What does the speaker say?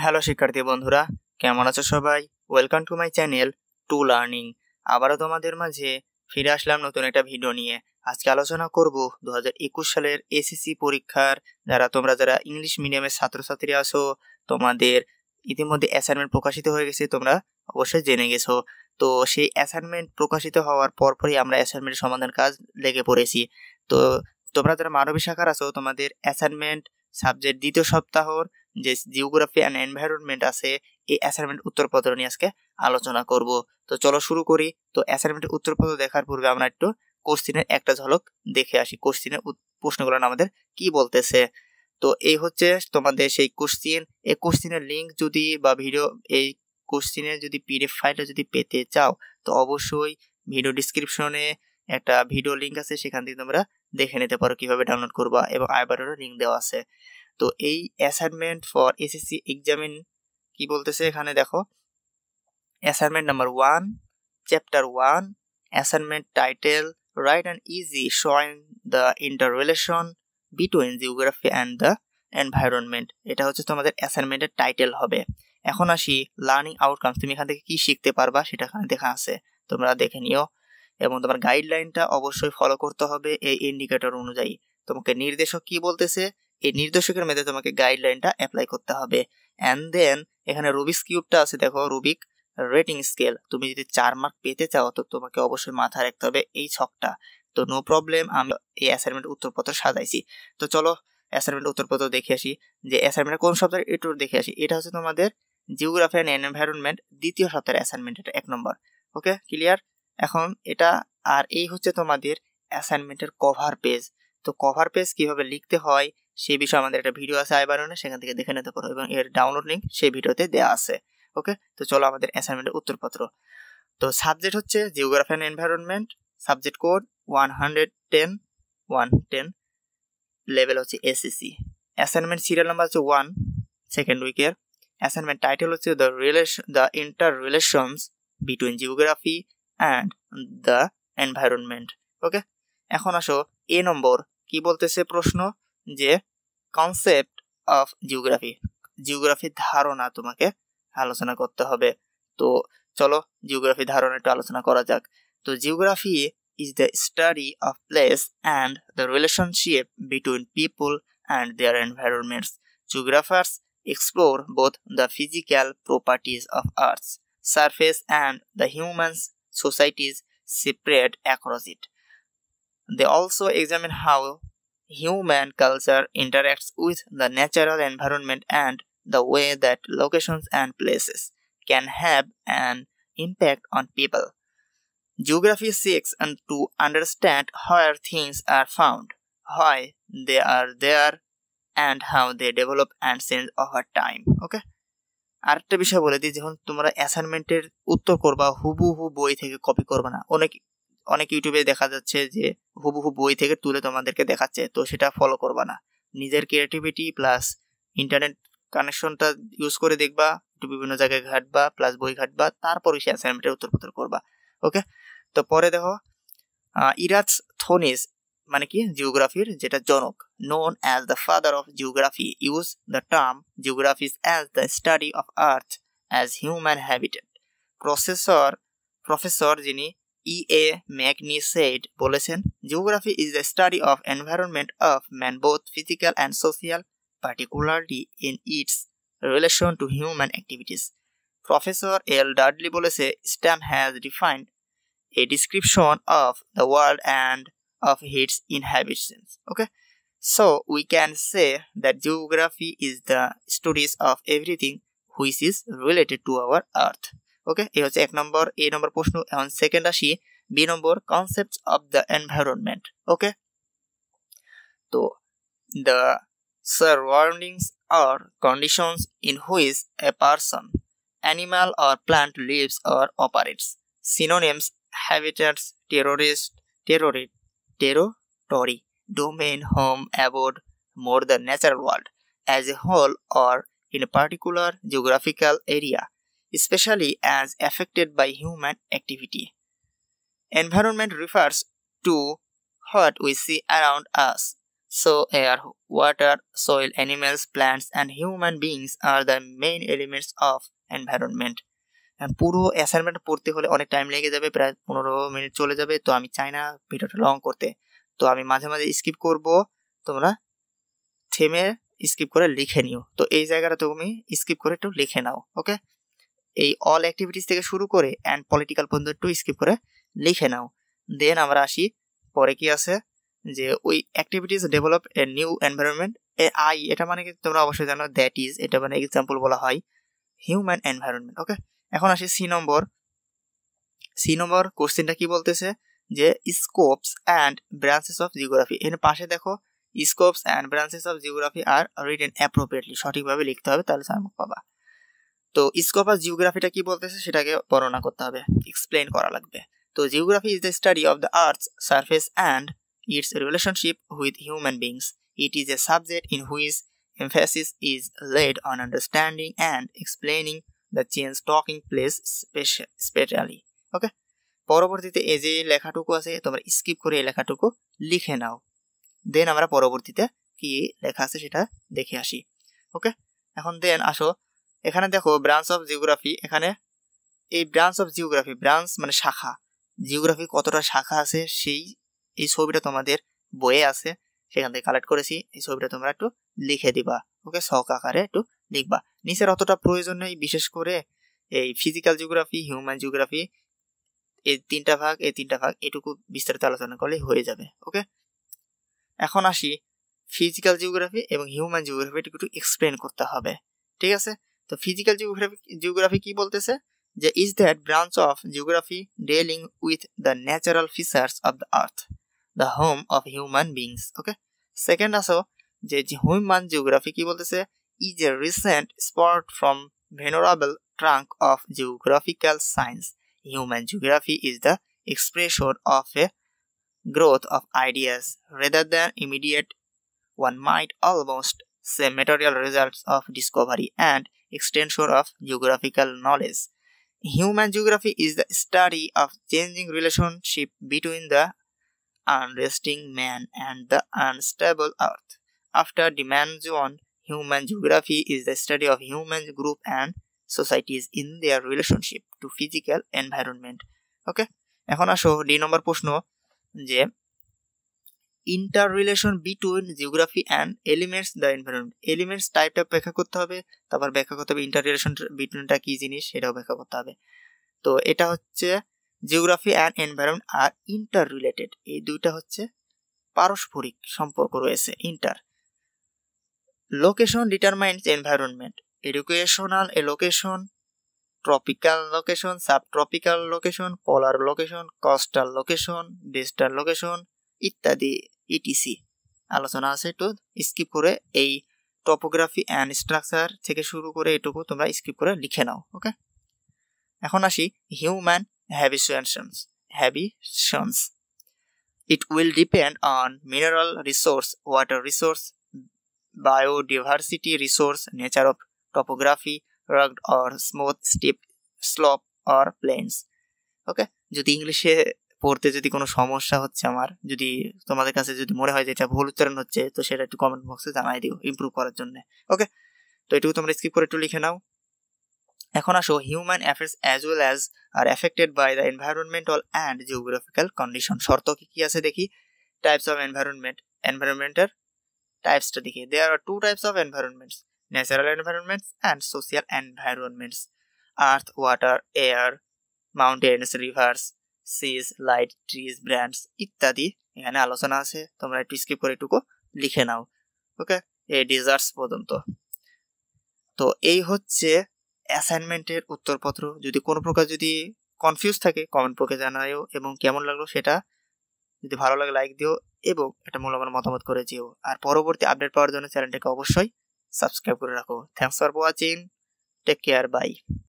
Hello শিক্ষার্থী বন্ধুরা কেমন আছো সবাই welcome to my channel to learning আবারও তোমাদের মাঝে ফিরে আসলাম নতুন একটা ভিডিও নিয়ে আজকে আলোচনা করব দু সালের এসএসসি পরীক্ষার যারা তোমরা যারা ইংলিশ মিডিয়ামের ছাত্রছাত্রী আছো তোমাদের ইতিমধ্যে অ্যাসাইনমেন্ট প্রকাশিত হয়ে গেছে তোমরা অবশ্যই জেনে গেছো তো সেই অ্যাসাইনমেন্ট প্রকাশিত হওয়ার পরপরই আমরা অ্যাসাইনমেন্ট সমাধান কাজ লেগে পড়েছি তো তোমরা যারা মানবিক শাখার আছো তোমাদের অ্যাসাইনমেন্ট সাবজেক্ট দ্বিতীয় সপ্তাহর যে জিওগ্রাফি অ্যান্ড এনভায়রনমেন্ট আছে এই অ্যাসাইনমেন্ট উত্তরপত্র নিয়ে আজকে আলোচনা করব তো চলো শুরু করি তো অ্যাসাইনমেন্ট উত্তরপত্র দেখার পূর্বে আমরা একটু কোশ্চিনের একটা ঝলক দেখে আসি কোশ্চিনের প্রশ্নগুলো আমাদের কি বলতেছে তো এই হচ্ছে তোমাদের সেই কোশ্চিন এই কোশ্চিনের লিঙ্ক যদি বা ভিডিও এই কোশ্চিনের যদি পিডিএফ ফাইলটা যদি পেতে চাও তো অবশ্যই ভিডিও ডিসক্রিপশনে একটা ভিডিও লিঙ্ক আছে সেখান থেকে তোমরা দেখে নিতে পারো কিভাবে ডাউনলোড করবা এবং আইবারেরও লিঙ্ক দেওয়া আছে তো এই অ্যাসাইনমেন্ট ফর এসএসসি এক্সামিন কি বলতেছে এখানে দেখো assignment number one chapter one assignment title write and easy showing the interrelation between geography and the environment এটা হচ্ছে তোমাদের অ্যাসাইনমেন্টের টাইটেল হবে এখন আসি লার্নিং আউটকামস তুমি এখান থেকে কি শিখতে পারবা সেটা এখানে দেখা আছে তোমরা দেখে নিও এবং তোমার গাইডলাইনটা অবশ্যই ফলো করতে হবে এই ইন্ডিকেটর অনুযায়ী তোমাকে নির্দেশক কি বলতেছে এই নির্দেশকের মধ্যে তোমাকে গাইডলাইনটা অ্যাপ্লাই করতে হবে অ্যান্ড দেন এখানে রুবিক্স কিউবটা আছে দেখো রুবিক রেটিং স্কেল তুমি যদি চার মার্ক পেতে চাও তো তোমাকে অবশ্যই মাথায় রাখতে হবে এই ছকটা তো নো প্রবলেম আমি এই অ্যাসাইনমেন্ট উত্তরপত্র সাজাইছি তো চলো অ্যাসাইনমেন্ট উত্তরপত্র দেখে আসি যে অ্যাসাইনমেন্ট কোন সপ্তাহে একটু দেখে আসি এটা হচ্ছে তোমাদের জিওগ্রাফি অ্যান্ড এনভায়রনমেন্ট দ্বিতীয় সপ্তাহের অ্যাসাইনমেন্ট এটা এক নম্বর ওকে ক্লিয়ার এখন এটা আর এই হচ্ছে তোমাদের অ্যাসাইনমেন্টের কভার পেজ তো কভার পেজ কিভাবে লিখতে হয় সেই বিষয়ে আমাদের একটা ভিডিও আছে আইবারনে সেখান থেকে দেখে নিতে পারো এবং এর ডাউনলোড লিঙ্ক সেই ভিডিওতে দেওয়া আছে ওকে তো চলো আমাদের অ্যাসাইনমেন্টের উত্তরপত্র তো সাবজেক্ট হচ্ছে geography and environment subject code one hundred ten one ten level হচ্ছে এসএসসি অ্যাসাইনমেন্ট সিরিয়াল নাম্বার হচ্ছে ওয়ান সেকেন্ড উইকের অ্যাসাইনমেন্ট টাইটেল হচ্ছে the relation the interrelations between geography and the environment okay এখন আসো এ নম্বর কি বলতেছে প্রশ্ন যে কনসেপ্ট অফ জিওগ্রাফি জিওগ্রাফির ধারণা তোমাকে আলোচনা করতে হবে তো চলো জিওগ্রাফি ধারণা একটু আলোচনা করা যাক তো geography is the study of place and the relationship between people and their environments geographers explore both the physical properties of earth's surface and the humans societies separate across it they also examine how human culture interacts with the natural environment and the way that locations and places can have an impact on people. Geography seeks to understand where things are found, why they are there, and how they develop and change over time. Okay? আরেকটা বিষয় বলে দিই যখন তোমরা অ্যাসাইনমেন্টের উত্তর করবা হুবু হু বই থেকে কপি করবে না অনেক অনেক ইউটিউবে দেখা যাচ্ছে যে হুবহু বই থেকে তুলে তোমাদেরকে দেখাচ্ছে তো সেটা ফলো করবা না নিজের ক্রিয়েটিভিটি প্লাস ইন্টারনেট কানেকশনটা ইউজ করে দেখবা একটু বিভিন্ন জায়গায় ঘাটবা প্লাস বই ঘাটবা তারপরে সেই অ্যাসাইনমেন্টের উত্তরপত্র করবা ওকে তো পরে দেখো ইরাজ থোনিস মানে কি জিওগ্রাফির যেটা জনক known as the father of geography use the term geographies as the study of earth as human habited processor professor যিনি ই এ ম্যাগনিসেড বলেছেন geography is the study of environment of man both physical and social particularly in its relation to human activities professor L Dudley বলেছে Stamp has defined a description of the world and of its inhabitants okay so we can say that geography is the stories of everything which is related to our earth okay এই হচ্ছে এক নম্বর এ নম্বর প্রশ্ন এখন second আসি B নম্বর concept of the environment okay তো the surroundings or conditions in which a person animal or plant lives or operates synonyms habitats terrorist terror territory domain home abode more the natural world as a whole or in a particular geographical area especially as affected by human activity. Environment refers to what we see around us. So, air, water, soil, animals, plants, and human beings are the main elements of environment. পুরো assignment পড়তে হলে অনেক time লেগে যাবে প্রায় পনেরো minute চলে যাবে তো আমি চাই না ভিডিওটা লং করতে তো আমি মাঝে মাঝে স্কিপ করব তোমরা থেমে স্কিপ করে লিখে নিও তো এই জায়গাটা তুমি স্কিপ করে একটু লিখে নাও ওকে এই অল অ্যাক্টিভিটিস থেকে শুরু করে অ্যান্ড পলিটিক্যাল পর্যন্ত একটু স্কিপ করে লিখে নাও দেন আমরা আসি পরে কি আছে যে ওই activities develop a new environment এ আই এটা মানে কি তোমরা অবশ্যই জানো দ্যাট ইজ এটা মানে এক্সাম্পল বলা হয় হিউম্যান এনভায়রনমেন্ট ওকে এখন আসি সি নম্বর সি নম্বর কোশ্চেনটা কি বলতেছে যে scopes and branches of geography এর পাশে দেখো scopes and branches of geography are written appropriately সঠিকভাবে লিখতে হবে তাহলে সামনে পাবা তো স্কোপ অফ জিওগ্রাফিটা কি বলতেছে সেটাকে বর্ণনা করতে হবে এক্সপ্লেন করা লাগবে তো geography is the study of the earth's surface and its relationship with human beings it is a subject in which emphasis is laid on understanding and explaining the change taking place specially okay পরবর্তীতে এই যে লেখাটুকু আছে তোমরা skip করে এই লেখাটুকু লিখে নাও দেন আমরা পরবর্তীতে কি লেখা আছে সেটা দেখে আসি ওকে এখন দেন আসো এখানে দেখো ব্রাঞ্চ অফ জিওগ্রাফি এখানে এই ব্রাঞ্চ অফ জিওগ্রাফি ব্রাঞ্চ মানে শাখা জিওগ্রাফি কতটা শাখা আছে সেই এই ছবিটা তোমাদের বইয়ে আছে সেখান থেকে কালেক্ট করেছি এই ছবিটা তোমরা একটু লিখে দিবা ওকে শখ আকারে একটু লিখবা নিচের অতটা প্রয়োজন নেই বিশেষ করে এই ফিজিক্যাল জিওগ্রাফি হিউম্যান জিওগ্রাফি এই তিনটা ভাগ এই তিনটা ভাগ এটুকু বিস্তারিত আলোচনা করলে হয়ে যাবে ওকে এখন আসি ফিজিক্যাল জিওগ্রাফি এবং হিউম্যান জিওগ্রাফি এটুকু একটু এক্সপ্লেন করতে হবে ঠিক আছে তো ফিজিক্যাল জিওগ্রাফি জিওগ্রাফি কি বলতেছে যে is that branch of geography dealing with the natural features of the earth the home of human beings okay second আসো যে হিউম্যান জিওগ্রাফি কি বলতেছে is a recent spot from venerable trunk of geographical science. Human geography is the expression of a growth of ideas rather than immediate, one might almost say material results of discovery and extension of geographical knowledge. Human geography is the study of changing relationship between the unresting man and the unstable earth. After Dimension, human geography is the study of human group and societies in their relationship to physical environment. Okay এখন আসো D নম্বর প্রশ্ন যে interrelation between geography and elements the environment elements টাইপটা ব্যাখ্যা করতে হবে তারপর ব্যাখ্যা করতে হবে ইন্টাররিলেশন বিটুইনটা কী জিনিস সেটাও ব্যাখ্যা করতে হবে তো এটা হচ্ছে geography and environment are interrelated এই দুইটা হচ্ছে পারস্পরিক সম্পর্ক রয়েছে inter location determines environment educational location tropical location subtropical location polar location coastal location distal location ইত্যাদি ইটিসি e আলোচনা আছে একটু স্কিপ করে এই টপোগ্রাফি অ্যান্ড স্ট্রাকচার থেকে শুরু করে এটুকু তোমরা স্কিপ করে লিখে নাও ওকে এখন আসি human heavy habitations it will depend on mineral resource water resource biodiversity resource nature of topography rugged or smooth steep slope or plains okay যদি ইংলিশে পড়তে যদি কোনো সমস্যা হচ্ছে আমার যদি তোমাদের কাছে যদি মনে হয় যে এটা ভুল উচ্চারণ হচ্ছে তো সেটা একটু কমেন্ট বক্সে জানাই দিও ইম্প্রুভ করার জন্য ওকে তো এটুকু তোমরা স্কিপ করে একটু লিখে নাও এখন আসো human affairs as well as are affected by the environmental and geographical condition শর্ত কি কি আছে দেখি টাইপস অফ এনভায়রনমেন্ট এনভায়রনমেন্টের টাইপসটা দেখি there are two types of environments natural environments and social environments earth water air mountains rivers seas light trees brands ইত্যাদি এখানে আলোচনা আছে তোমরা একটু স্কিপ করে এটুকু লিখে নাও ওকে এই ডিজার্টস পর্যন্ত তো এই হচ্ছে অ্যাসাইনমেন্টের উত্তরপত্র যদি কোনো প্রকার যদি কনফিউজ থাকে কমেন্ট বক্সে জানাও এবং কেমন লাগলো সেটা যদি ভালো লাগে লাইক দিও এবং একটা মূল্যবান মতামত করে যেও আর পরবর্তী আপডেট পাওয়ার জন্য চ্যানেলটাকে অবশ্যই সাবস্ক্রাইব করে রাখো thanks for watching take care by